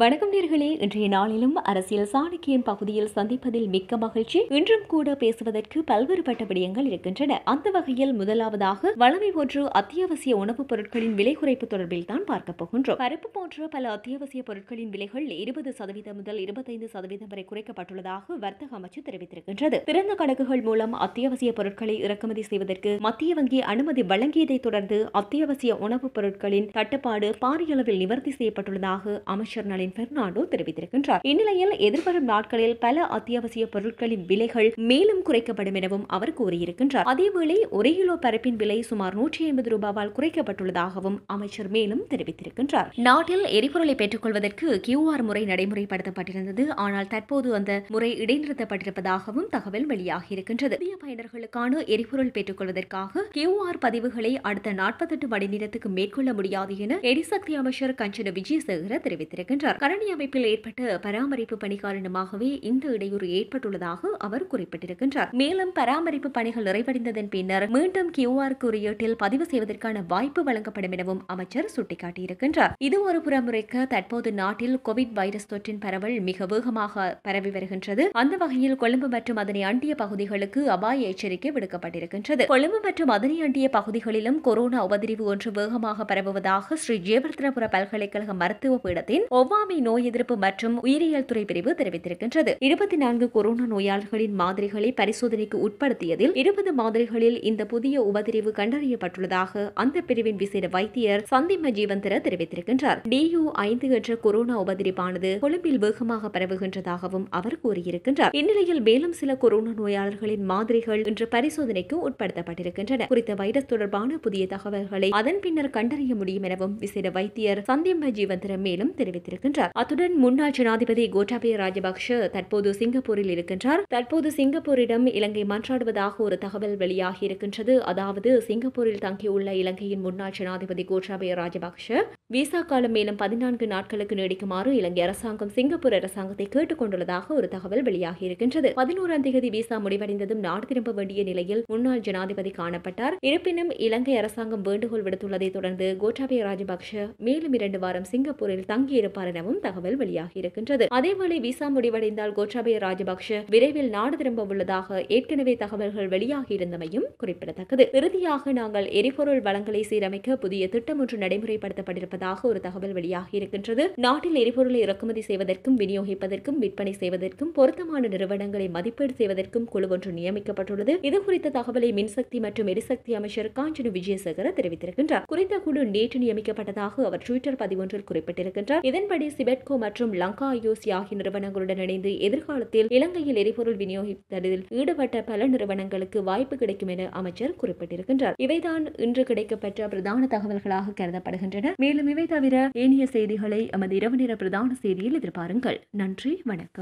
வணக்கம் நேர்களே இன்றைய நாளிலும் அரசியல் சாணக்கியம் பகுதியில் சந்திப்பதில் மிக்க மகிழ்ச்சி இன்றும் கூட பேசுவதற்கு பல்வேறு பட்ட விடயங்கள் இருக்கின்றன அந்த வகையில் முதலாவதாக வளமை போன்று அத்தியாவசிய உணவுப் பொருட்களின் விலை குறைப்பு தொடர்பில் தான் பார்க்க போகின்றோம் பருப்பு போன்ற பல அத்தியாவசிய பொருட்களின் விலைகள் இருபது சதவீதம் முதல் இருபத்தைந்து சதவீதம் வரை குறைக்கப்பட்டுள்ளதாக வர்த்தக அமைச்சு தெரிவித்திருக்கின்றது திறந்த கணக்குகள் மூலம் அத்தியாவசிய பொருட்களை இறக்குமதி செய்வதற்கு மத்திய வங்கி அனுமதி வழங்கியதைத் தொடர்ந்து அத்தியாவசிய உணவுப் பொருட்களின் தட்டுப்பாடு பாரியளவில் நிவர்த்தி செய்யப்பட்டுள்ளதாக அமைச்சர் நலன் மார்டின் பெர்னாண்டோ தெரிவித்திருக்கின்றார் இந்நிலையில் எதிர்வரும் நாட்களில் பல அத்தியாவசிய பொருட்களின் விலைகள் மேலும் குறைக்கப்படும் எனவும் அவர் கூறியிருக்கின்றார் அதேவேளை ஒரு கிலோ பரப்பின் விலை சுமார் நூற்றி ஐம்பது ரூபாவால் குறைக்கப்பட்டுள்ளதாகவும் அமைச்சர் மேலும் தெரிவித்திருக்கின்றார் நாட்டில் எரிபொருளை கொள்வதற்கு கியூஆர் முறை நடைமுறைப்படுத்தப்பட்டிருந்தது ஆனால் தற்போது அந்த முறை இடைநிறுத்தப்பட்டிருப்பதாகவும் தகவல் வெளியாகியிருக்கின்றது புதிய பயனர்களுக்கான எரிபொருள் பெற்றுக்கொள்வதற்காக கியூஆர் பதிவுகளை அடுத்த நாற்பத்தெட்டு மணி நேரத்துக்கு மேற்கொள்ள முடியாது என எரிசக்தி அமைச்சர் கஞ்சன விஜயசேகர தெரிவித்திருக்கின்றார் கூறியுள்ளார் கரணி அமைப்பில் ஏற்பட்ட பராமரிப்பு பணி காரணமாகவே இந்த இடையூறு ஏற்பட்டுள்ளதாக அவர் குறிப்பிட்டிருக்கின்றார் மேலும் பராமரிப்பு பணிகள் நிறைவடைந்ததன் பின்னர் மீண்டும் கியூஆர் குறியீட்டில் பதிவு செய்வதற்கான வாய்ப்பு வழங்கப்படும் எனவும் அமைச்சர் சுட்டிக்காட்டியிருக்கின்றார் இது ஒரு புறமுறைக்க தற்போது நாட்டில் கோவிட் வைரஸ் தொற்றின் பரவல் மிக வேகமாக பரவி வருகின்றது அந்த வகையில் கொழும்பு மற்றும் அதனை அண்டிய பகுதிகளுக்கு அபாய எச்சரிக்கை விடுக்கப்பட்டிருக்கின்றது கொழும்பு மற்றும் அதனை அண்டிய பகுதிகளிலும் கொரோனா உபதிரிவு ஒன்று வேகமாக பரவுவதாக ஸ்ரீ ஜெயவர்தனபுர பல்கலைக்கழக மருத்துவ பீடத்தின் ஒவ்வா முகாமை நோய் எதிர்ப்பு மற்றும் உயிரியல் துறை பிரிவு தெரிவித்திருக்கின்றது இருபத்தி நான்கு கொரோனா நோயாளிகளின் மாதிரிகளை பரிசோதனைக்கு உட்படுத்தியதில் இருபது மாதிரிகளில் இந்த புதிய உபதிரிவு கண்டறியப்பட்டுள்ளதாக அந்த பிரிவின் விசேட வைத்தியர் சந்திம ஜீவந்திர தெரிவித்திருக்கின்றார் டியு ஐந்து என்ற கொரோனா உபதிரிப்பானது கொழும்பில் வேகமாக பரவுகின்றதாகவும் அவர் கூறியிருக்கின்றார் இந்நிலையில் மேலும் சில கொரோனா நோயாளர்களின் மாதிரிகள் இன்று பரிசோதனைக்கு உட்படுத்தப்பட்டிருக்கின்றன குறித்த வைரஸ் தொடர்பான புதிய தகவல்களை அதன் பின்னர் கண்டறிய முடியும் எனவும் விசேட வைத்தியர் சந்திம ஜீவந்திர மேலும் தெரிவித்திருக்கின்றார் வருகின்றார் அத்துடன் முன்னாள் ஜனாதிபதி கோட்டாபய ராஜபக்ஷ தற்போது சிங்கப்பூரில் இருக்கின்றார் தற்போது சிங்கப்பூரிடம் இலங்கை மன்றாடுவதாக ஒரு தகவல் வெளியாகி இருக்கின்றது அதாவது சிங்கப்பூரில் தங்கியுள்ள இலங்கையின் முன்னாள் ஜனாதிபதி கோட்டாபய ராஜபக்ஷ விசா காலம் மேலும் பதினான்கு நாட்களுக்கு நீடிக்குமாறு இலங்கை அரசாங்கம் சிங்கப்பூர் அரசாங்கத்தை கேட்டுக் கொண்டுள்ளதாக ஒரு தகவல் வெளியாகியிருக்கின்றது பதினோராம் தேதி விசா முடிவடைந்ததும் நாடு திரும்ப வேண்டிய நிலையில் முன்னாள் ஜனாதிபதி காணப்பட்டார் இருப்பினும் இலங்கை அரசாங்கம் வேண்டுகோள் விடுத்துள்ளதை தொடர்ந்து கோட்டாபய ராஜபக்ஷ மேலும் இரண்டு வாரம் சிங்கப்பூரில் தங்கியிருப்பார் எனவும் தகவல் வெளியாகியிருக்கின்றது அதேவேளை விசா முடிவடைந்தால் கோட்டாபய ராஜபக்ஷ விரைவில் நாடு திரும்ப உள்ளதாக ஏற்கனவே தகவல்கள் வெளியாகியிருந்தமையும் குறிப்பிடத்தக்கது இறுதியாக நாங்கள் எரிபொருள் வளங்களை சீரமைக்க புதிய திட்டம் ஒன்று நடைமுறைப்படுத்தப்பட்டிருப்பது இருப்பதாக ஒரு தகவல் வெளியாகி இருக்கின்றது நாட்டில் எரிபொருளை இறக்குமதி செய்வதற்கும் விநியோகிப்பதற்கும் விற்பனை செய்வதற்கும் பொருத்தமான நிறுவனங்களை மதிப்பீடு செய்வதற்கும் குழு ஒன்று நியமிக்கப்பட்டுள்ளது இதுகுறித்த தகவலை மின்சக்தி மற்றும் எரிசக்தி அமைச்சர் காஞ்சனு விஜயசேகர தெரிவித்திருக்கின்றார் குறித்த குழு நேற்று நியமிக்கப்பட்டதாக அவர் டுவிட்டர் பதிவொன்றில் குறிப்பிட்டிருக்கின்றார் இதன்படி சிபெட்கோ மற்றும் லங்கா ஐஓசி ஆகிய நிறுவனங்களுடன் இணைந்து எதிர்காலத்தில் இலங்கையில் எரிபொருள் விநியோகித்ததில் ஈடுபட்ட பல நிறுவனங்களுக்கு வாய்ப்பு கிடைக்கும் என அமைச்சர் குறிப்பிட்டிருக்கின்றார் இவைதான் இன்று கிடைக்கப்பெற்ற பிரதான தகவல்களாக கருதப்படுகின்றன மேலும் மற்றும் இவை தவிர ஏனைய செய்திகளை எமது இரவு நேர பிரதான செய்தியில் எதிர்பாருங்கள் நன்றி வணக்கம்